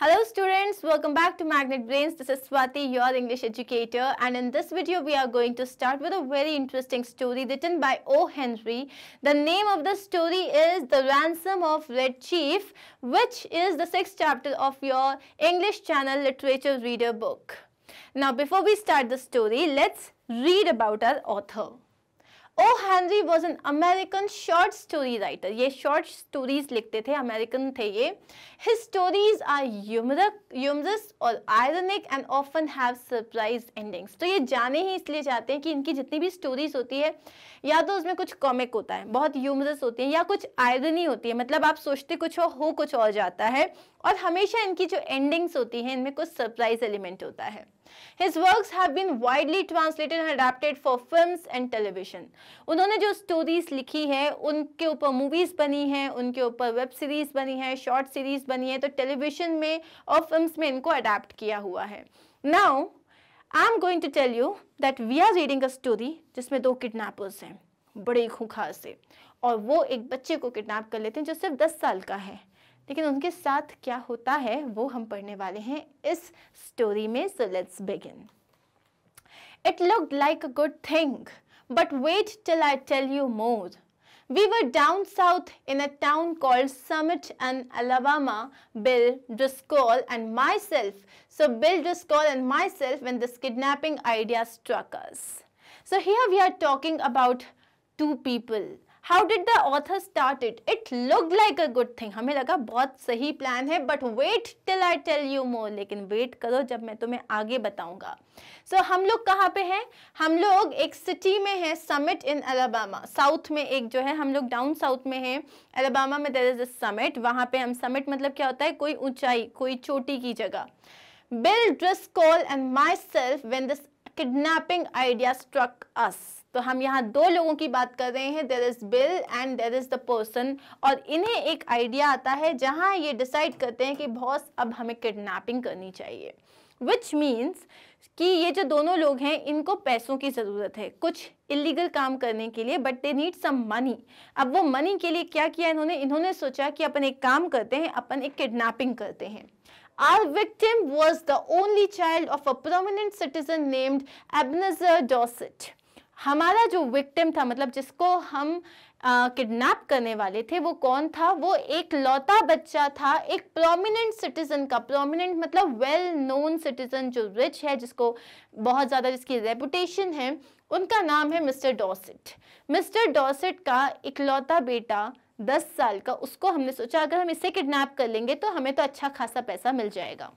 Hello students, welcome back to Magnet Brains. This is Swati, your English educator and in this video we are going to start with a very interesting story written by O. Henry. The name of the story is The Ransom of Red Chief which is the sixth chapter of your English Channel Literature Reader book. Now before we start the story, let's read about our author. O Henry was an American short story writer ये short stories लिखते थे American थे ये his stories are humorous और ironic and often have surprise endings तो ये जाने ही इसलिए चाहते हैं कि इनकी जितनी भी स्टोरीज होती है या तो उसमें कुछ कॉमिक होता है बहुत यूमरस होती है या कुछ आयरनी होती है मतलब आप सोचते कुछ हो, हो कुछ और जाता है और हमेशा इनकी जो एंडिंग्स होती हैं इनमें कुछ सरप्राइज एलिमेंट होता है His works have been widely translated and adapted for films and television. उन्होंने जो stories लिखी है उनके ऊपर movies बनी हैं उनके ऊपर web series बनी है short series बनी है तो television में और films में इनको adapt किया हुआ है Now, I am going to tell you that we are reading a story जिसमें दो kidnappers हैं बड़े खूंखार से और वो एक बच्चे को किडनैप कर लेते हैं जो सिर्फ दस साल का है लेकिन उनके साथ क्या होता है वो हम पढ़ने वाले हैं इस स्टोरी में so let's begin it looked like a good thing but wait till I tell you more We were down south in a town called Summit in Alabama, Bill Driscoll and myself. So Bill Driscoll and myself when this kidnapping idea struck us. So here we are talking about two people, how did the author start it it look like a good thing हमें लगा बहुत सही plan है but wait till I tell you more लेकिन wait करो जब मैं तुम्हें आगे बताऊंगा सो so, हम लोग कहाँ पे हैं हम लोग एक सिटी में हैं समिट इन अलाबामा साउथ में एक जो है हम लोग डाउन साउथ में हैं अलाबामा में देर इज़ अ समिट वहाँ पे हम समिट मतलब क्या होता है कोई ऊंचाई कोई चोटी की जगह Bill Driscoll and my self when this kidnapping idea struck us तो हम यहाँ दो लोगों की बात कर रहे हैं there is Bill and there is the person और इन्हें एक आइडिया आता है जहाँ ये डिसाइड करते हैं कि बॉस अब हमें किडनैपिंग करनी चाहिए विच मीन्स कि ये जो दोनों लोग हैं इनको पैसों की ज़रूरत है कुछ इलीगल काम करने के लिए but they need some money अब वो मनी के लिए क्या किया इन्होंने इन्होंने सोचा कि अपन एक काम करते हैं अपन एक किडनैपिंग करते हैं Our victim was the only child of a prominent citizen named Ebenezer Dorset. हमारा जो विक्टिम था मतलब जिसको हम किडनैप करने वाले थे वो कौन था वो एक लौता बच्चा था एक प्रोमिनेंट सिटीजन का प्रोमिनेंट मतलब वेल नोन सिटीजन जो रिच है जिसको बहुत ज़्यादा जिसकी रेपुटेशन है उनका नाम है मिस्टर डॉसिट मिस्टर डॉसिट का इकलौता बेटा दस साल का उसको हमने सोचा अगर हम इसे किडनैप कर लेंगे तो हमें तो अच्छा खासा पैसा मिल जाएगा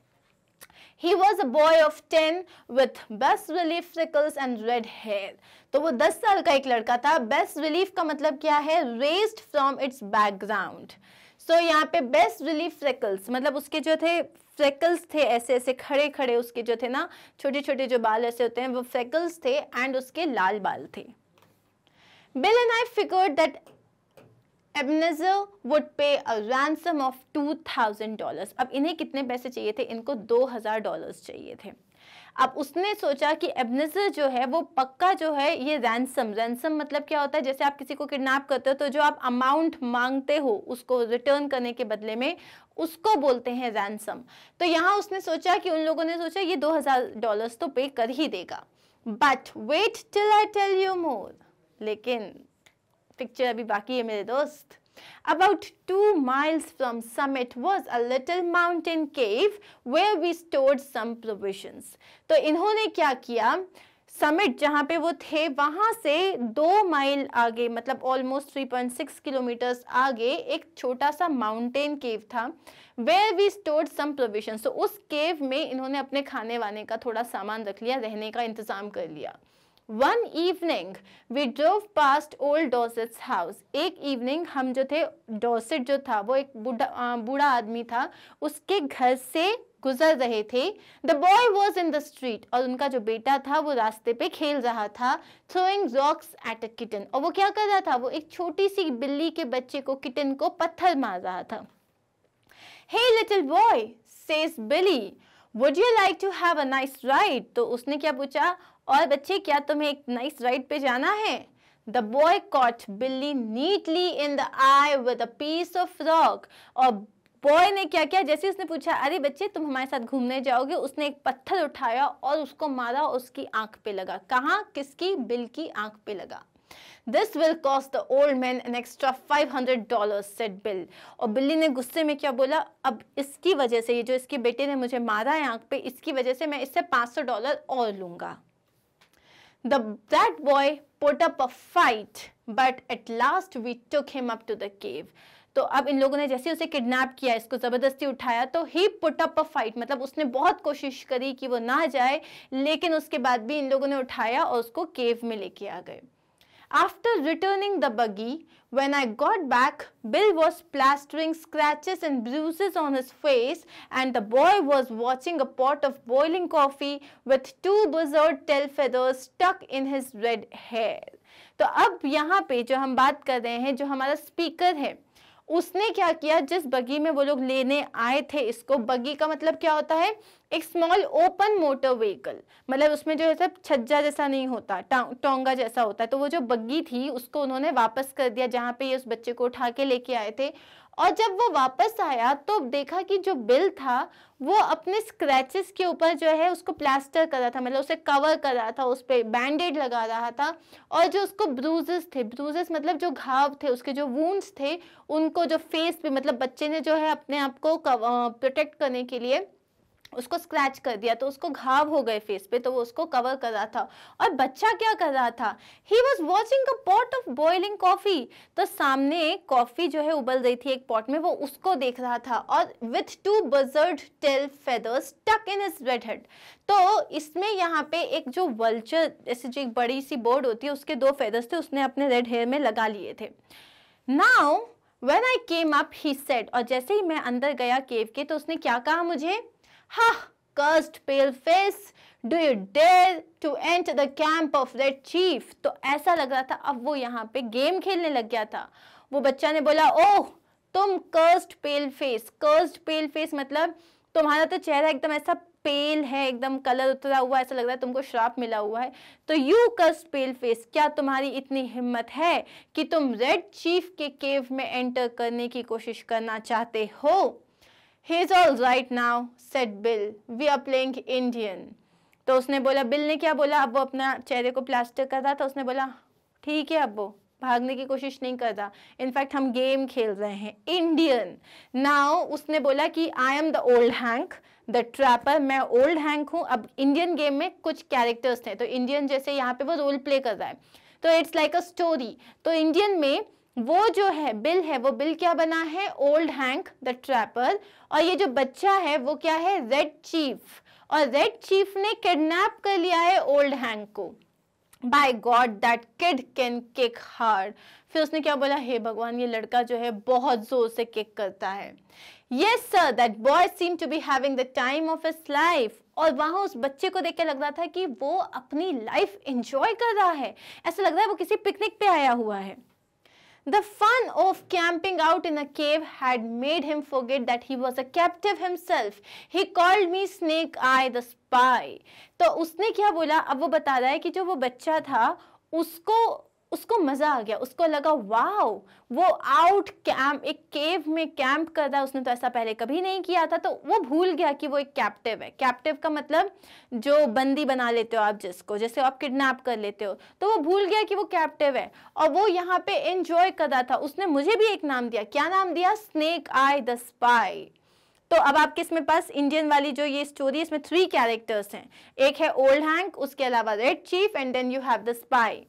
he was a boy of ten with best relief freckles and red hair तो वो दस साल का एक लड़का था बेस्ट रिलीफ का मतलब क्या है raised from its background so यहाँ पे बेस्ट रिलीफ फ्रिकल्स मतलब उसके जो थे फ्रेकल्स थे ऐसे ऐसे खड़े खड़े उसके जो थे ना छोटे छोटे जो बाल ऐसे होते हैं वो फ्रेकल्स थे एंड उसके लाल बाल थे Bill and I figured that Ebenezer would pay a ransom of two thousand dollar अब इन्हें कितने पैसे चाहिए थे इनको दो हज़ार डॉलर चाहिए थे अब उसने सोचा कि एबनेजर जो है वो पक्का जो है ये रैंसम रैंसम मतलब क्या होता है जैसे आप किसी को किडनैप करते हो तो जो आप अमाउंट मांगते हो उसको रिटर्न करने के बदले में उसको बोलते हैं रैंसम तो यहाँ उसने सोचा कि उन लोगों ने सोचा ये दो हज़ार डॉलर्स तो पे कर ही देगा but wait till I tell you more लेकिन पिक्चर अभी बाकी है मेरे दोस्त About two miles from summit was a little mountain cave where we stored some provisions. तो इन्होंने क्या किया समिट जहाँ पे वो थे वहाँ से दो माइल आगे मतलब ऑलमोस्ट 3.6 किलोमीटर्स आगे एक छोटा सा माउंटेन केव था where we stored some provision so उस केव में इन्होंने अपने खाने वाने का थोड़ा सामान रख लिया रहने का इंतज़ाम कर लिया one evening we drove past old Dorset's house एक इवनिंग हम जो थे डोसेट जो था वो एक बूढ़ा बूढ़ा आदमी था उसके घर से गुजर रहे थे the boy was in the street और उनका जो बेटा था वो रास्ते पे खेल रहा था throwing rocks at a kitten और वो क्या कर रहा था वो एक छोटी सी बिल्ली के बच्चे को किटन को पत्थर मार रहा था hey little boy says Billy would you like to have a nice ride तो उसने क्या पूछा और बच्चे क्या तुम्हें एक नाइस राइड पे जाना है the boy caught Billy neatly in the eye with a piece of rock. और बॉय ने क्या किया जैसे उसने पूछा अरे बच्चे तुम हमारे साथ घूमने जाओगे उसने एक पत्थर उठाया और उसको मारा उसकी आंख पे लगा कहा किसकी बिल की आंख पे लगा this will cost the old man an extra five hundred dollar said Bill और बिल्ली ने गुस्से में क्या बोला अब इसकी वजह से ये जो इसके बेटे ने मुझे मारा है आंख पे इसकी वजह से मैं इससे पांच सौ डॉलर और लूंगा The, that boy put up a fight, but at last we took him up to the cave. तो अब इन लोगों ने जैसे उसे किडनैप किया इसको ज़बरदस्ती उठाया तो he put up a fight मतलब उसने बहुत कोशिश करी कि वो ना जाए लेकिन उसके बाद भी इन लोगों ने उठाया और उसको केव में लेके आ गए After returning the buggy, when I got back, Bill was plastering scratches and bruises on his face and the boy was watching a pot of boiling coffee with two buzzard tail feathers stuck in his red hair. तो अब यहाँ पे जो हम बात कर रहे हैं जो हमारा स्पीकर है उसने क्या किया जिस बगी में वो लोग लेने आए थे इसको बगी का मतलब क्या होता है एक स्मॉल ओपन मोटर व्हीकल मतलब उसमें जो है सब छज्जा जैसा नहीं होता टोंगा जैसा होता है तो वो जो बग्गी थी उसको उन्होंने वापस कर दिया जहाँ पे ये उस बच्चे को उठा के लेके आए थे और जब वो वापस आया तो देखा कि जो बिल था वो अपने स्क्रैचेस के ऊपर जो है उसको प्लास्टर कर रहा था मतलब उसे कवर कर रहा था उस पर बैंडेड लगा रहा था और जो उसको ब्रूजेस थे ब्रूजेस मतलब जो घाव थे उसके जो वूंड्स थे उनको जो फेस पे मतलब बच्चे ने जो है अपने आप को प्रोटेक्ट करने के लिए उसको स्क्रैच कर दिया तो उसको घाव हो गए फेस पे तो वो उसको कवर कर रहा था और बच्चा क्या कर रहा था he was watching a pot of boiling coffee तो सामने कॉफ़ी जो है उबल रही थी एक पॉट में वो उसको देख रहा था और with two buzzard tail feathers tuck in is red head तो इसमें यहाँ पे एक जो वल्चर जैसे जो एक बड़ी सी बोर्ड होती है उसके दो फेदर्स थे उसने अपने रेड हेयर में लगा लिए थे now when I came up he said और जैसे ही मैं अंदर गया केव के तो उसने क्या कहा मुझे Ha! Cursed pale face, do you dare to enter the camp of that chief? तो ऐसा लग रहा था अब वो यहाँ पे गेम खेलने लग गया था वो बच्चा ने बोला ओह oh, तुम cursed pale face cursed pale face मतलब तुम्हारा तो चेहरा एकदम ऐसा पेल है एकदम कलर उतरा हुआ ऐसा लग रहा है तुमको श्राप मिला हुआ है तो यू कस्ट पेल फेस क्या तुम्हारी इतनी हिम्मत है कि तुम रेड चीफ के केव में एंटर करने की कोशिश करना चाहते हो He's all right now, said Bill. We are playing Indian. तो उसने बोला बिल ने क्या बोला अब वो अपना चेहरे को प्लास्टर कर रहा था तो उसने बोला ठीक है अब वो भागने की कोशिश नहीं कर रहा इनफैक्ट हम गेम खेल रहे हैं इंडियन नाउ उसने बोला कि I am the old Hank the trapper मैं ओल्ड हैंक हूँ अब इंडियन गेम में कुछ कैरेक्टर्स थे तो इंडियन जैसे यहाँ पे वो रोल प्ले कर रहा है तो इट्स लाइक अ स्टोरी तो इंडियन में वो जो है बिल है वो बिल क्या बना है ओल्ड हैंक द ट्रैपर और ये जो बच्चा है वो क्या है रेड चीफ और रेड चीफ ने किडनैप कर लिया है ओल्ड हैंक को by God that kid can kick hard फिर उसने क्या बोला हे hey भगवान ये लड़का जो है बहुत जोर से किक करता है yes sir that boy seem to be having the time of his life और वहां उस बच्चे को देख के लग रहा था कि वो अपनी लाइफ एंजॉय कर रहा है ऐसा लग रहा है वो किसी पिकनिक पे आया हुआ है The fun of camping out in a cave had made him forget that he was a captive himself. He called me Snake Eye the spy. तो उसने क्या बोला अब वो बता रहा है कि जो वो बच्चा था उसको उसको मज़ा आ गया उसको लगा वाओ वो आउट कैम्प एक केव में कैंप कर रहा है उसने तो ऐसा पहले कभी नहीं किया था तो वो भूल गया कि वो एक कैप्टिव है कैप्टिव का मतलब जो बंदी बना लेते हो आप जिसको जैसे आप किडनैप कर लेते हो तो वो भूल गया कि वो कैप्टिव है और वो यहाँ पे एंजॉय कर रहा था उसने मुझे भी एक नाम दिया क्या नाम दिया स्नेक आई द स्पाई तो अब आपके इसमें पास इंडियन वाली जो ये स्टोरी इसमें थ्री कैरेक्टर्स हैं एक है ओल्ड हैंक उसके अलावा Red Chief and then you have the spy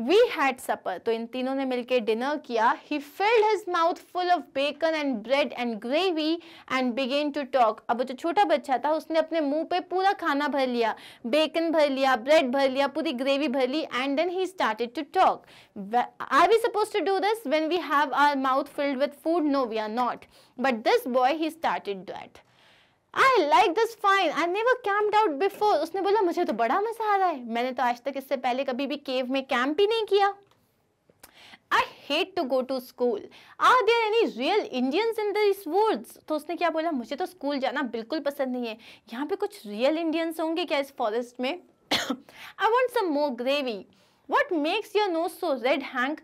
we had supper तो इन तीनों ने मिलकर डिनर किया he filled his mouth full of bacon and bread and gravy and began to talk अब जो छोटा बच्चा था उसने अपने मुंह पे पूरा खाना भर लिया बेकन भर लिया ब्रेड भर लिया पूरी ग्रेवी भर ली and then he started to talk are we suppose to do this when we have our mouth filled with food no we are not but this boy he started that I like this fine I never camped out before उसने बोला मुझे तो बड़ा मजा आ रहा है मैंने तो आज तक इससे पहले कभी भी केव में कैंप ही नहीं किया I hate to go to school are there any real Indians in this woods तो उसने क्या बोला मुझे तो स्कूल जाना बिल्कुल पसंद नहीं है यहाँ पे कुछ रियल इंडियंस होंगे क्या इस फॉरेस्ट में I want some more gravy what makes your nose so red Hank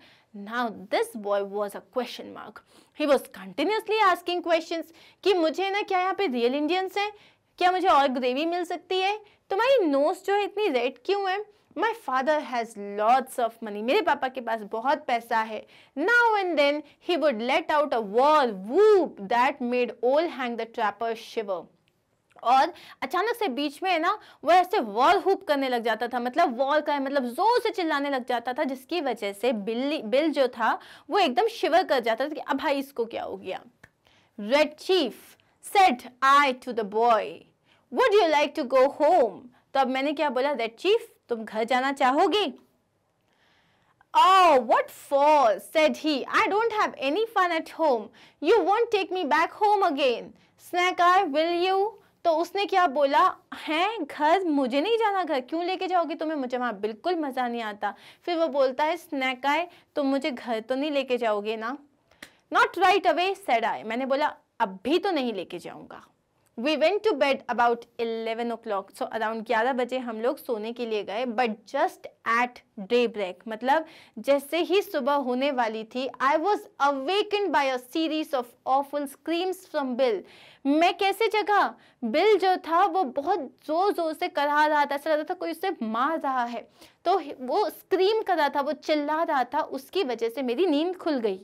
now this boy was a question mark he was continuously asking question कि मुझे ना क्या यहाँ पे रियल इंडियंस हैं क्या मुझे और ग्रेवी मिल सकती है तुम्हारी नोज जो है इतनी रेड क्यों है my father has lots of money मेरे पापा के पास बहुत पैसा है now and then he would let out a war whoop that made old Hank the trapper shiver और अचानक से बीच में है ना वो ऐसे वॉल हुप करने लग जाता था मतलब वॉल का मतलब जोर से चिल्लाने लग जाता था जिसकी वजह से बिल्ली बिल जो था वो एकदम शिवर कर जाता था कि अब भाई इसको क्या हो गया Red Chief said I to the boy would you like to go home तो अब मैंने क्या बोला रेड चीफ तुम घर जाना चाहोगे Oh, what for? said he. I don't have any fun at home. You won't take me back home again. Snake Eye, will you? तो उसने क्या बोला है घर मुझे नहीं जाना घर क्यों लेके जाओगी तुम्हें मुझे वहाँ बिल्कुल मज़ा नहीं आता फिर वो बोलता है स्नैक आए तुम तो मुझे घर तो नहीं लेके जाओगे ना नॉट राइट अवे सेड आए मैंने बोला अब भी तो नहीं लेके जाऊँगा we went to bed about eleven o'clock so around ग्यारह बजे हम लोग सोने के लिए गए but just at daybreak मतलब जैसे ही सुबह होने वाली थी I was awaken by a series of of उन स्क्रीम्स फ्रॉम बिल मैं कैसे जगा बिल जो था वो बहुत ज़ोर ज़ोर से करा रहा था ऐसा लग रहा था कोई उसे मार रहा है तो वो स्क्रीम कर रहा था वो चिल्ला रहा था उसकी वजह से मेरी नींद खुल गई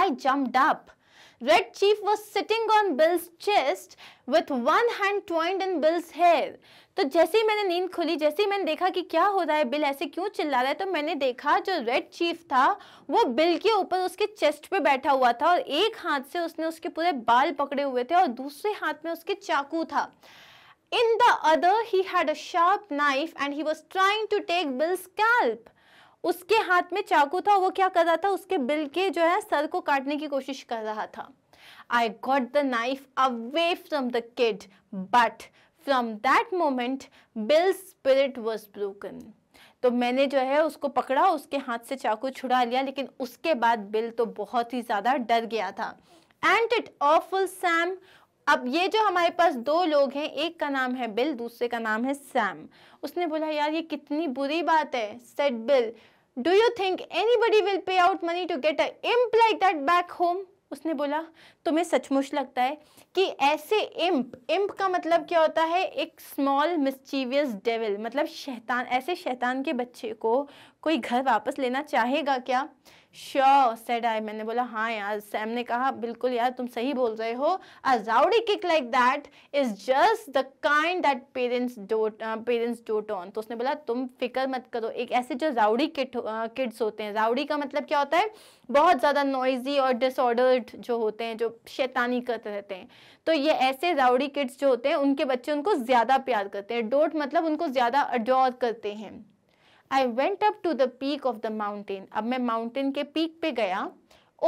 I jumped up Red Chief was sitting on Bill's chest with one hand twined in Bill's hair. तो जैसे ही मैंने नींद खुली जैसे ही मैंने देखा कि क्या हो रहा है बिल ऐसे क्यों चिल्ला रहा है तो मैंने देखा जो रेड चीफ था वो बिल के ऊपर उसके चेस्ट पे बैठा हुआ था और एक हाथ से उसने उसके पूरे बाल पकड़े हुए थे और दूसरे हाथ में उसके चाकू था in the other he had a sharp knife and he was trying to take Bill's scalp उसके हाथ में चाकू था वो क्या कर रहा था उसके बिल के जो है सर को काटने की कोशिश कर रहा था I got the knife away from the kid but from that moment Bill spirit was broken तो मैंने जो है उसको पकड़ा उसके हाथ से चाकू छुड़ा लिया लेकिन उसके बाद बिल तो बहुत ही ज़्यादा डर गया था एंड इट ऑफुल सैम अब ये जो हमारे पास दो लोग हैं एक का नाम है बिल दूसरे का नाम है सैम उसने बोला यार ये कितनी बुरी बात है said Bill do you think anybody will pay out money to get a imp like that back home उसने बोला तुम्हें सचमुच लगता है कि ऐसे इम्प इम्प का मतलब क्या होता है एक स्मॉल मिस्चीवियस डेविल मतलब शैतान ऐसे शैतान के बच्चे को कोई घर वापस लेना चाहेगा क्या श्योर सेड आई मैंने बोला हाँ यार सैम ने कहा बिल्कुल यार तुम सही बोल रहे हो अ जाउडी kick like that is just the kind that parents dote parents dote on तो उसने बोला तुम फिक्र मत करो एक ऐसे जो जाउडी किट किड्स होते हैं जाउडी का मतलब क्या होता है बहुत ज़्यादा नॉइजी और डिसऑर्डर्ड जो होते हैं जो शैतानी करते रहते हैं तो ये ऐसे जाउडी किड्स जो होते हैं उनके बच्चे उनको ज़्यादा प्यार करते हैं डोट मतलब उनको ज़्यादा अडोर करते हैं I went up to the peak of the mountain अब मैं माउंटेन के पीक पे गया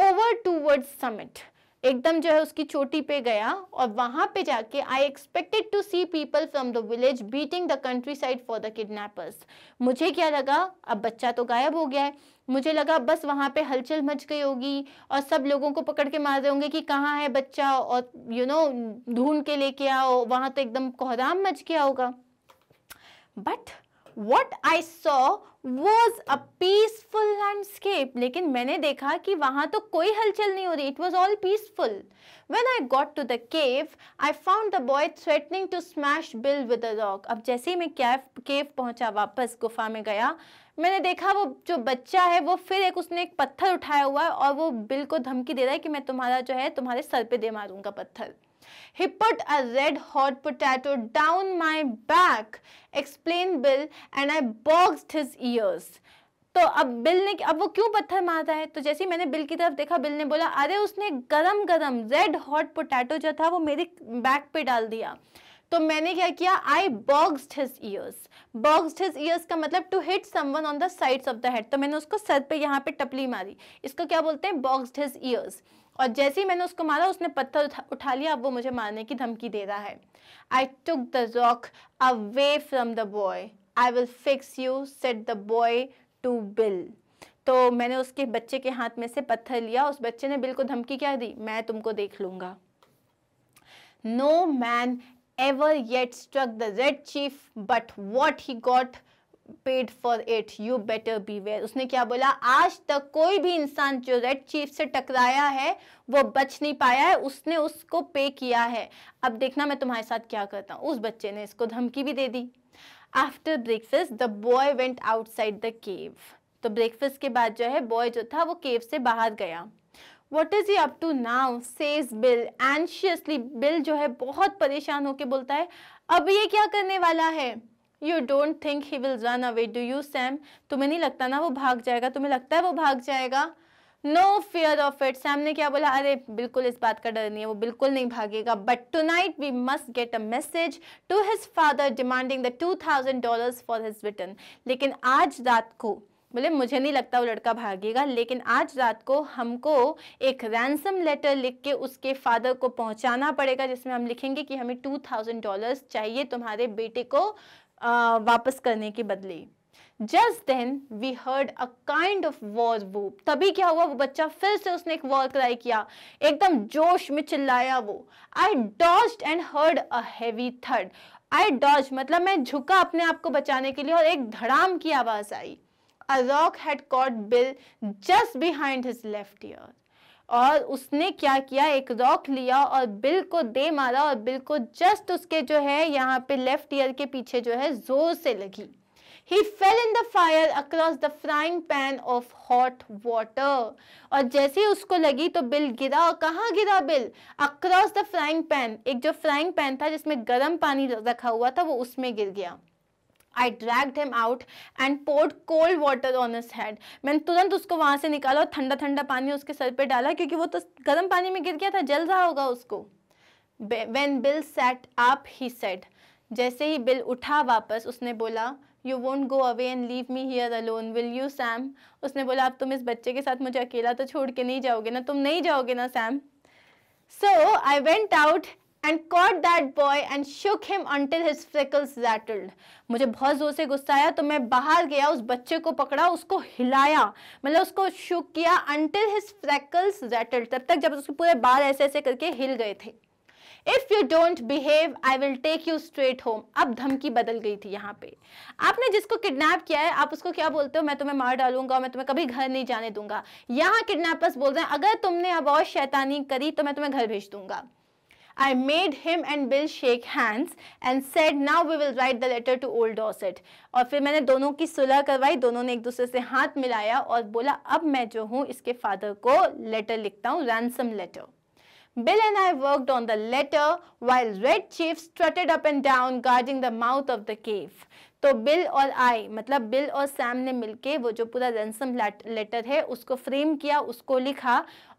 ओवर टूवर्ड्स समिट एकदम जो है उसकी चोटी पे गया और वहां पे जाके I expected to see people from the village beating the countryside for the kidnappers मुझे क्या लगा अब बच्चा तो गायब हो गया है मुझे लगा बस वहां पे हलचल मच गई होगी और सब लोगों को पकड़ के मार रहे होंगे कि कहाँ है बच्चा और यू नो ढूंढ के लेके आओ वहां तो एकदम कोहराम मच गया होगा but what I saw was a peaceful landscape लेकिन मैंने देखा कि वहां तो कोई हलचल नहीं हो रही it was all peaceful when I got to the cave I found the boy threatening to smash Bill with rock अब जैसे ही मैं कैफ केव पहुंचा वापस गुफा में गया मैंने देखा वो जो बच्चा है वो फिर एक उसने एक पत्थर उठाया हुआ है और वो बिल को धमकी दे रहा है कि मैं तुम्हारा जो है तुम्हारे सर पे दे मारूंगा पत्थर He put a red hot potato down my back, explained Bill, and I boxed his ears. तो अब बिल ने अब वो क्यों पत्थर मारता है तो जैसे ही मैंने बिल की तरफ देखा बिल ने बोला अरे उसने गरम गरम रेड हॉट पोटैटो जो था वो मेरे बैक पे डाल दिया तो मैंने क्या किया I boxed his ears boxed his ears का मतलब to hit someone on the sides of the head तो मैंने उसको सर पे यहाँ पे टपली मारी इसको क्या बोलते हैं बॉक्सड हिज ईयर्स और जैसे ही मैंने उसको मारा उसने पत्थर उठा, उठा लिया अब वो मुझे मारने की धमकी दे रहा है I took the rock away from the boy I will fix you said the boy to Bill तो मैंने उसके बच्चे के हाथ में से पत्थर लिया उस बच्चे ने बिल को धमकी क्या दी मैं तुमको देख लूंगा no man ever yet struck the Red Chief but what he got paid for it you better beware उसने क्या बोला आज तक कोई भी इंसान जो रेड चीफ से टकराया है वो बच नहीं पाया है उसने उसको पे किया है अब देखना मैं तुम्हारे साथ क्या करता हूँ उस बच्चे ने इसको धमकी भी दे दी after breakfast the boy went outside the cave तो ब्रेकफास्ट के बाद जो है बॉय जो था वो केव से बाहर गया what is you up to now says Bill anxiously Bill जो है बहुत परेशान होकर बोलता है अब ये क्या करने वाला है you don't think he will run away do you Sam तुम्हें नहीं लगता ना वो भाग जाएगा तुम्हें लगता है वो भाग जाएगा no fear of it Sam ने क्या बोला अरे बिल्कुल इस बात का डर नहीं है वो बिल्कुल नहीं भागेगा but tonight we must get a message to his father demanding the two thousand dollar for his return लेकिन आज रात को बोले मुझे नहीं लगता वो लड़का भागेगा लेकिन आज रात को हमको एक रैंसम लेटर लिख के उसके फादर को पहुंचाना पड़ेगा जिसमें हम लिखेंगे कि हमें टू थाउजेंड डॉलर्स चाहिए तुम्हारे बेटे को वापस करने के बदले just then we heard a kind of war whoop तभी क्या हुआ वो बच्चा फिर से उसने एक वॉर क्राई किया एकदम जोश में चिल्लाया वो I dodged and heard a heavy थर्ड आई डॉज मतलब मैं झुका अपने आप को बचाने के लिए और एक धड़ाम की आवाज आई a rock had caught Bill just behind his left ear और उसने क्या किया एक रॉक लिया और बिल को दे मारा और बिल को जस्ट उसके जो है यहाँ पे लेफ्ट ईयर के पीछे जो है जोर से लगी he fell in the fire across the frying pan of hot water और जैसे ही उसको लगी तो बिल गिरा और कहाँ गिरा Bill across the frying pan एक जो फ्राइंग पैन था जिसमें गर्म पानी रखा हुआ था वो उसमें गिर गया I dragged him out and poured cold water on his head मैंने तुरंत उसको वहाँ से निकाला और ठंडा ठंडा पानी उसके सर पे डाला क्योंकि वो तो गर्म पानी में गिर गया था जल रहा होगा उसको when Bill sat up he said जैसे ही बिल उठा वापस उसने बोला you won't go away and leave me here alone will you Sam उसने बोला अब तुम इस बच्चे के साथ मुझे अकेला तो छोड़ के नहीं जाओगे ना तुम नहीं जाओगे ना Sam so I went out and caught that boy and shook him until his freckles rattled. मुझे बहुत ज़ोर से गुस्सा आया तो मैं बाहर गया उस बच्चे को पकड़ा उसको हिलाया मतलब उसको शुक किया until his freckles rattled. तब तक जब उसके पूरे बाल ऐसे ऐसे करके हिल गए थे If you don't behave, I will take you straight home. अब धमकी बदल गई थी यहाँ पे आपने जिसको किडनैप किया है आप उसको क्या बोलते हो मैं तुम्हें मार डालूंगा मैं तुम्हें कभी घर नहीं जाने दूंगा यहाँ किडनैपर्स बोल रहे हैं अगर तुमने अब और शैतानी करी तो मैं तुम्हें घर भेज दूंगा I made him and Bill shake hands and said now we will write the letter to old Dorset. और फिर मैंने दोनों की सुलह करवाई दोनों ने एक दूसरे से हाथ मिलाया और बोला अब मैं जो हूँ इसके फादर को लेटर लिखता हूँ ransom letter Bill and I worked on the letter while Red Chief strutted up and down guarding the mouth of the cave. तो बिल और आई मतलब बिल और सैम ने मिलके वो जो पूरा रैंसम लेटर है उसको फ्रेम किया उसको लिखा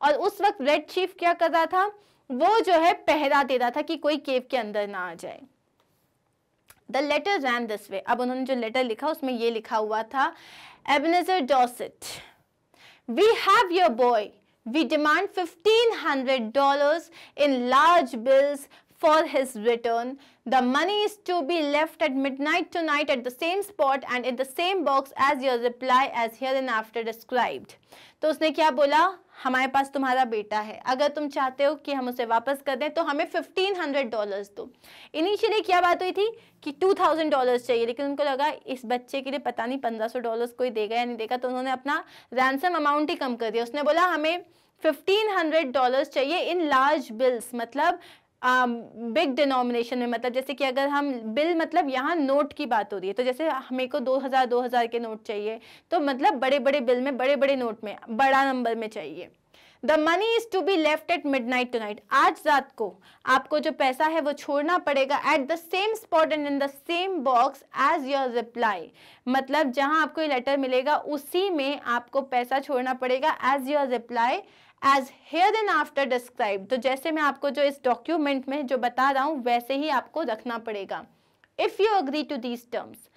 और उस वक्त रेड चीफ क्या कर रहा था वो जो है पहरा दे रहा था कि कोई केव के अंदर ना आ जाए the letter ran this way अब उन्होंने जो लेटर लिखा उसमें ये लिखा हुआ था Ebenezer Dorset we have your boy we demand fifteen hundred dollar in large bills for his return the money is to be left at midnight tonight at the same spot and in the same box as your reply as hereinafter described तो उसने क्या बोला हमारे पास तुम्हारा बेटा है अगर तुम चाहते हो कि हम उसे वापस कर दें तो हमें फिफ्टीन हंड्रेड डॉलर्स दो इनिशियली क्या बात हुई थी कि टू थाउजेंड डॉलर्स चाहिए लेकिन उनको लगा इस बच्चे के लिए पता नहीं पंद्रह सौ डॉलर्स कोई देगा या नहीं देगा तो उन्होंने अपना रैनसम अमाउंट ही कम कर दिया उसने बोला हमें फिफ्टीन हंड्रेड डॉलर्स चाहिए इन लार्ज बिल्स मतलब बिग um, डिनोमिनेशन में मतलब जैसे कि अगर हम बिल मतलब यहाँ नोट की बात हो रही है तो जैसे हमें को दो हज़ार दो हज़ार के नोट चाहिए तो मतलब बड़े बड़े बिल में बड़े बड़े नोट में बड़ा नंबर में चाहिए the money is to be left at midnight tonight आज रात को आपको जो पैसा है वो छोड़ना पड़ेगा at the same spot and in the same box as your reply मतलब जहां आपको ये लेटर मिलेगा उसी में आपको पैसा छोड़ना पड़ेगा as your reply as herein after describe तो जैसे मैं आपको जो इस डॉक्यूमेंट में जो बता रहा हूँ वैसे ही आपको रखना पड़ेगा if you agree to these terms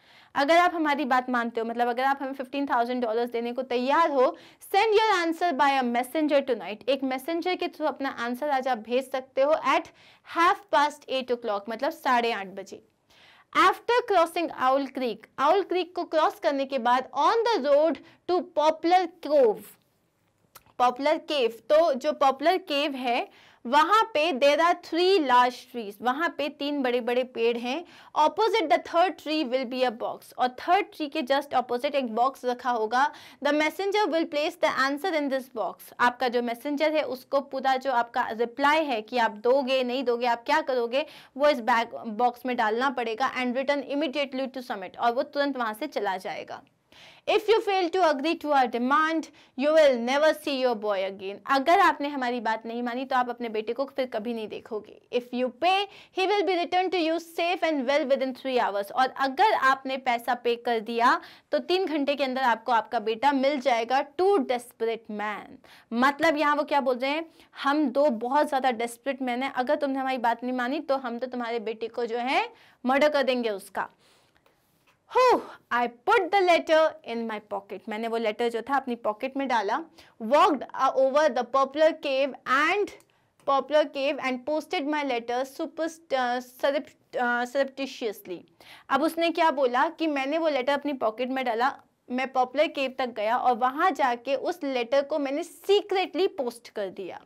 अगर आप हमारी बात मानते हो मतलब अगर आप हमें फिफ्टीन थाउजेंड डॉलर देने को तैयार हो send your answer by a messenger tonight एक मैसेंजर के थ्रू अपना आंसर आज आप भेज सकते हो at half past eight o'clock मतलब साढ़े आठ बजे after crossing Owl Creek Owl Creek को क्रॉस करने के बाद on the road to Poplar Cove Poplar Cave तो जो पॉपुलर केव है वहां पे there are three large trees वहां पे तीन बड़े बड़े पेड़ हैं opposite the third tree will be a box और थर्ड ट्री के जस्ट ऑपोजिट एक बॉक्स रखा होगा the messenger will place the answer in this box आपका जो मैसेंजर है उसको पूरा जो आपका रिप्लाई है कि आप दोगे नहीं दोगे आप क्या करोगे वो इस बैग बॉक्स में डालना पड़ेगा and return immediately to Summit और वो तुरंत वहां से चला जाएगा if you fail to agree to our demand you will never see your boy again अगर आपने हमारी बात नहीं मानी तो आप अपने बेटे को फिर कभी नहीं देखोगे if you pay he will be return to you safe and well within three hours और अगर आपने पैसा पे कर दिया तो तीन घंटे के अंदर आपको आपका बेटा मिल जाएगा टू डेस्परेट मैन मतलब यहाँ वो क्या बोल रहे हैं हम दो बहुत ज़्यादा डेस्परेट मैन है अगर तुमने हमारी बात नहीं मानी तो हम तो तुम्हारे बेटे को जो है मर्डर कर देंगे उसका हो I put the letter in my pocket मैंने वो लेटर जो था अपनी पॉकेट में डाला walked over the Poplar Cave and Poplar Cave and posted my letter super surreptitiously अब उसने क्या बोला कि मैंने वो लेटर अपनी पॉकेट में डाला मैं पॉपुलर केव तक गया और वहाँ जाके उस लेटर को मैंने सीक्रेटली पोस्ट कर दिया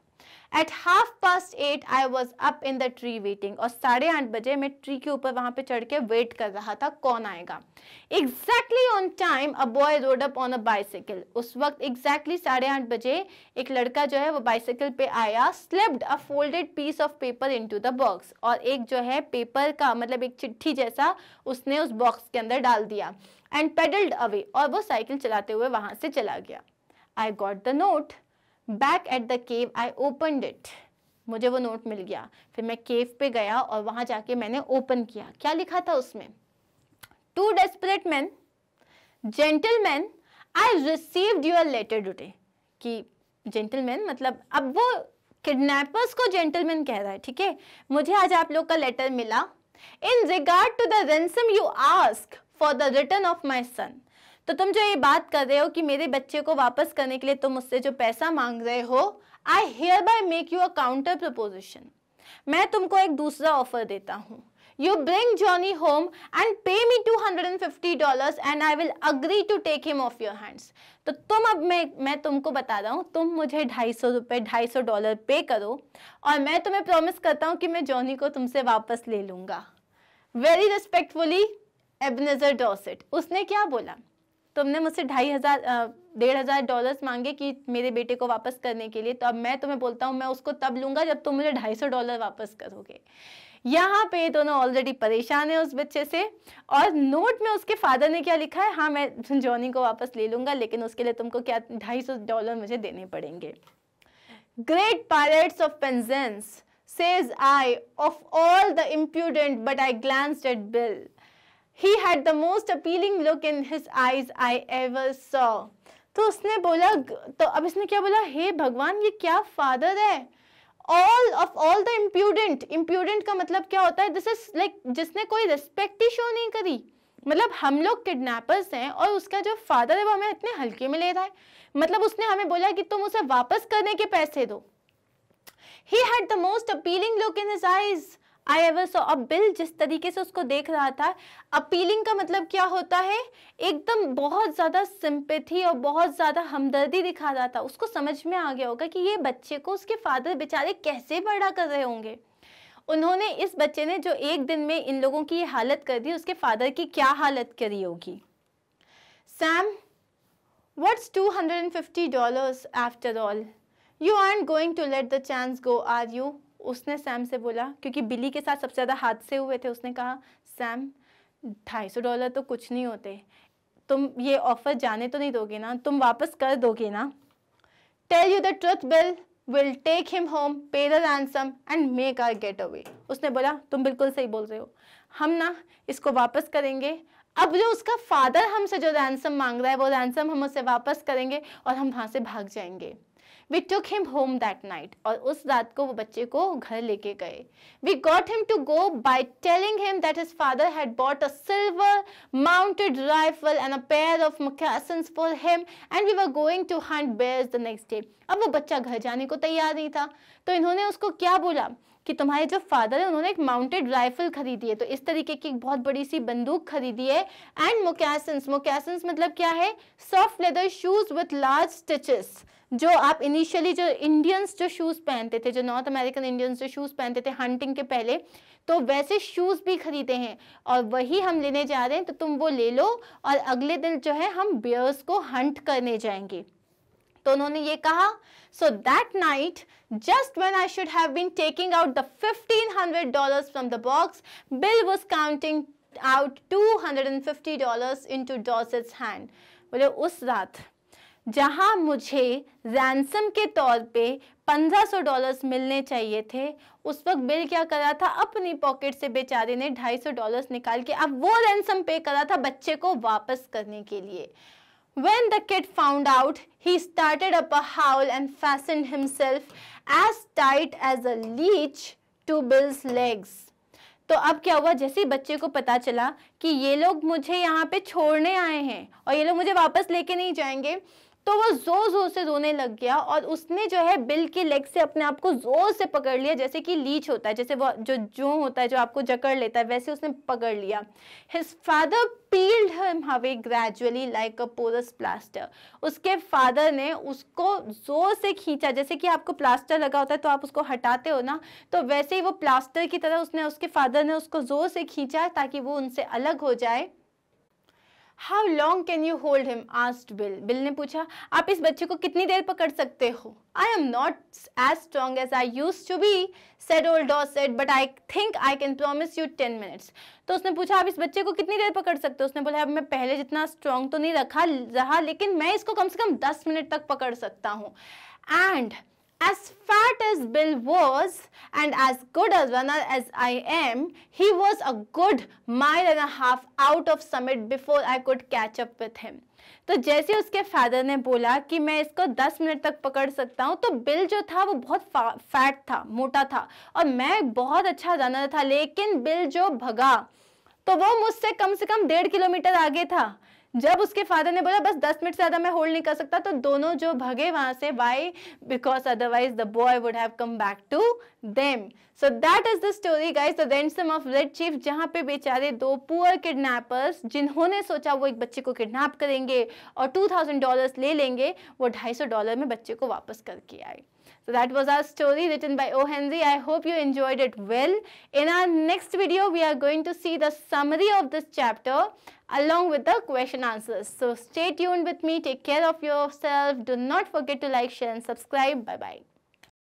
at half past eight I was up in the tree waiting और साढ़े आठ बजे मैं ट्री के ऊपर वहां पे चढ़ के वेट कर रहा था कौन आएगा exactly on time a boy rode up on a bicycle उस वक्त एग्जैक्टली साढ़े आठ बजे एक लड़का जो है वो बाइसिकल पे आया slipped a folded piece of paper into the box और एक जो है पेपर का मतलब एक चिट्ठी जैसा उसने उस बॉक्स के अंदर डाल दिया एंड पेडल्ड अवे और वो साइकिल चलाते हुए वहां से चला गया I got the note back at the cave I opened it मुझे वो नोट मिल गया फिर मैं केव पे गया और वहां जाके मैंने ओपन किया क्या लिखा था उसमें two desperate man gentleman I received your letter today कि जेंटलमैन मतलब अब वो किडनैपर्स को जेंटलमैन कह रहा है ठीक है मुझे आज आप लोग का लेटर मिला in regard to the ransom you ask for the return of my son तो तुम जो ये बात कर रहे हो कि मेरे बच्चे को वापस करने के लिए तुम मुझसे जो पैसा मांग रहे हो I hereby make you a counter proposition मैं तुमको एक दूसरा ऑफर देता हूँ you bring Johnny home and pay me dollar and I will agree to take him off your hands. तो तुम अब मैं मैं तुमको बता रहा हूँ तुम मुझे ढाई सौ रुपये ढाई सौ डॉलर पे करो और मैं तुम्हें प्रॉमिस करता हूँ कि मैं जॉनी को तुमसे वापस ले लूँगा वेरी रिस्पेक्टफुली एबनेजर डॉसिट उसने क्या बोला तुमने मुझसे ढाई हज़ार डेढ़ हज़ार डॉलर मांगे कि मेरे बेटे को वापस करने के लिए तो अब मैं तुम्हें बोलता हूँ मैं उसको तब लूंगा जब तुम मुझे ढाई सौ डॉलर वापस करोगे यहाँ पे दोनों ऑलरेडी परेशान है उस बच्चे से और नोट में उसके फादर ने क्या लिखा है हाँ मैं जॉनी को वापस ले लूंगा लेकिन उसके लिए तुमको क्या ढाई सौ डॉलर मुझे देने पड़ेंगे great pirates of Penzance says I of all the impudent but I glance at Bill. He had the most appealing look in his eyes I ever saw. तो उसने बोला तो अब इसने क्या बोला हे hey, भगवान ये क्या फादर है all of all the impudent impudent का मतलब क्या होता है दिस इज लाइक जिसने कोई रिस्पेक्ट ही शो नहीं करी मतलब हम लोग किडनैपर्स हैं और उसका जो फादर है वो हमें इतने हल्के में ले रहा है मतलब उसने हमें बोला कि तुम उसे वापस करने के पैसे दो he had the most appealing look in his eyes I ever saw अब बिल जिस तरीके से उसको देख रहा था अपीलिंग का मतलब क्या होता है एकदम बहुत ज़्यादा सिंपथी और बहुत ज़्यादा हमदर्दी दिखा रहा था उसको समझ में आ गया होगा कि ये बच्चे को उसके फादर बेचारे कैसे बड़ा कर रहे होंगे उन्होंने इस बच्चे ने जो एक दिन में इन लोगों की ये हालत कर दी उसके फादर की क्या हालत करी होगी Sam what's two hundred and fifty dollars after all you are going to let the chance go are you उसने सैम से बोला क्योंकि बिली के साथ सबसे ज़्यादा हादसे हुए थे उसने कहा सैम ढाई सौ डॉलर तो कुछ नहीं होते तुम ये ऑफ़र जाने तो नहीं दोगे ना तुम वापस कर दोगे ना tell you the truth Bill will take him home pay the ransom and make our getaway उसने बोला तुम बिल्कुल सही बोल रहे हो हम ना इसको वापस करेंगे अब जो उसका फादर हमसे जो रैंसम मांग रहा है वो रैंसम हम उसे वापस करेंगे और हम वहाँ से भाग जाएंगे we took him home that night और उस रात को वो बच्चे को घर लेके गए we got him to go by telling him that his father had bought a silver mounted rifle and a pair of moccasins for him and we were going to hunt bear the next day अब वो बच्चा घर जाने को तैयार नहीं था तो इन्होंने उसको क्या बोला कि तुम्हारे जो फादर है उन्होंने एक माउंटेड राइफल खरीदी है तो इस तरीके की एक बहुत बड़ी सी बंदूक खरीदी है एंड मोकैसन्स मोकैसन्स मतलब क्या है soft leather shoes with large stitches जो आप इनिशियली जो इंडियंस जो शूज़ पहनते थे जो नॉर्थ अमेरिकन इंडियंस जो शूज़ पहनते थे हंटिंग के पहले तो वैसे शूज़ भी खरीदे हैं और वही हम लेने जा रहे हैं तो तुम वो ले लो और अगले दिन जो है हम बियर्स को हंट करने जाएंगे तो उन्होंने ये कहा so that night just when I should have been taking out the fifteen hundred dollar from the box Bill was counting out two hundred and fifty dollar into डॉसेज hand बोले उस रात जहाँ मुझे रैनसम के तौर पे 1500 dollars मिलने चाहिए थे उस वक्त बिल क्या कर रहा था अपनी पॉकेट से बेचारे ने 250 डॉलर्स निकाल के अब वो रैनसम पे करा था बच्चे को वापस करने के लिए When the kid found out, he started up a howl and fastened himself as tight as a leech to Bill's legs. तो अब क्या हुआ जैसे ही बच्चे को पता चला कि ये लोग मुझे यहाँ पे छोड़ने आए हैं और ये लोग मुझे वापस लेके नहीं जाएंगे तो वो जोर जोर से रोने लग गया और उसने जो है बिल के लेग से अपने आप को जोर से पकड़ लिया जैसे कि लीच होता है जैसे वो जो जो होता है जो आपको जकड़ लेता है वैसे उसने पकड़ लिया his father peeled him away gradually like a porous plaster उसके फादर ने उसको जोर से खींचा जैसे कि आपको प्लास्टर लगा होता है तो आप उसको हटाते हो ना तो वैसे ही वो प्लास्टर की तरह उसने उसके फादर ने उसको जोर से खींचा ताकि वो उनसे अलग हो जाए how long can you hold him asked Bill Bill ने पूछा आप इस बच्चे को कितनी देर पकड़ सकते हो I am not as strong as I used to be said old Dorset but I think I can promise you ten minutes तो उसने पूछा आप इस बच्चे को कितनी देर पकड़ सकते हो उसने बोला अब मैं पहले जितना स्ट्रॉन्ग तो नहीं रखा रहा लेकिन मैं इसको कम से कम दस मिनट तक पकड़ सकता हूँ and As fat as Bill was and as good as runner as I am, he was a good mile and a half out of summit before I could catch up with him. तो जैसे उसके father ने बोला कि मैं इसको 10 minute तक पकड़ सकता हूँ तो बिल जो था वो बहुत फैट था मोटा था और मैं बहुत अच्छा रनर था लेकिन बिल जो भगा तो वो मुझसे कम से कम डेढ़ किलोमीटर आगे था जब उसके फादर ने बोला बस दस मिनट से ज्यादा मैं होल्ड नहीं कर सकता तो दोनों जो भगे वहां से why because otherwise the boy would have come back to them so that is the story guys the ransom of Red Chief जहां पे बेचारे दो पुअर किडनैपर्स जिन्होंने सोचा वो एक बच्चे को किडनैप करेंगे और टू थाउजेंड डॉलर ले लेंगे वो ढाई सौ डॉलर में बच्चे को वापस करके आए So that was our story written by O. Henry. I hope you enjoyed it well. In our next video, we are going to see the summary of this chapter along with the question answers. So stay tuned with me. Take care of yourself. Do not forget to like, share and subscribe. Bye-bye.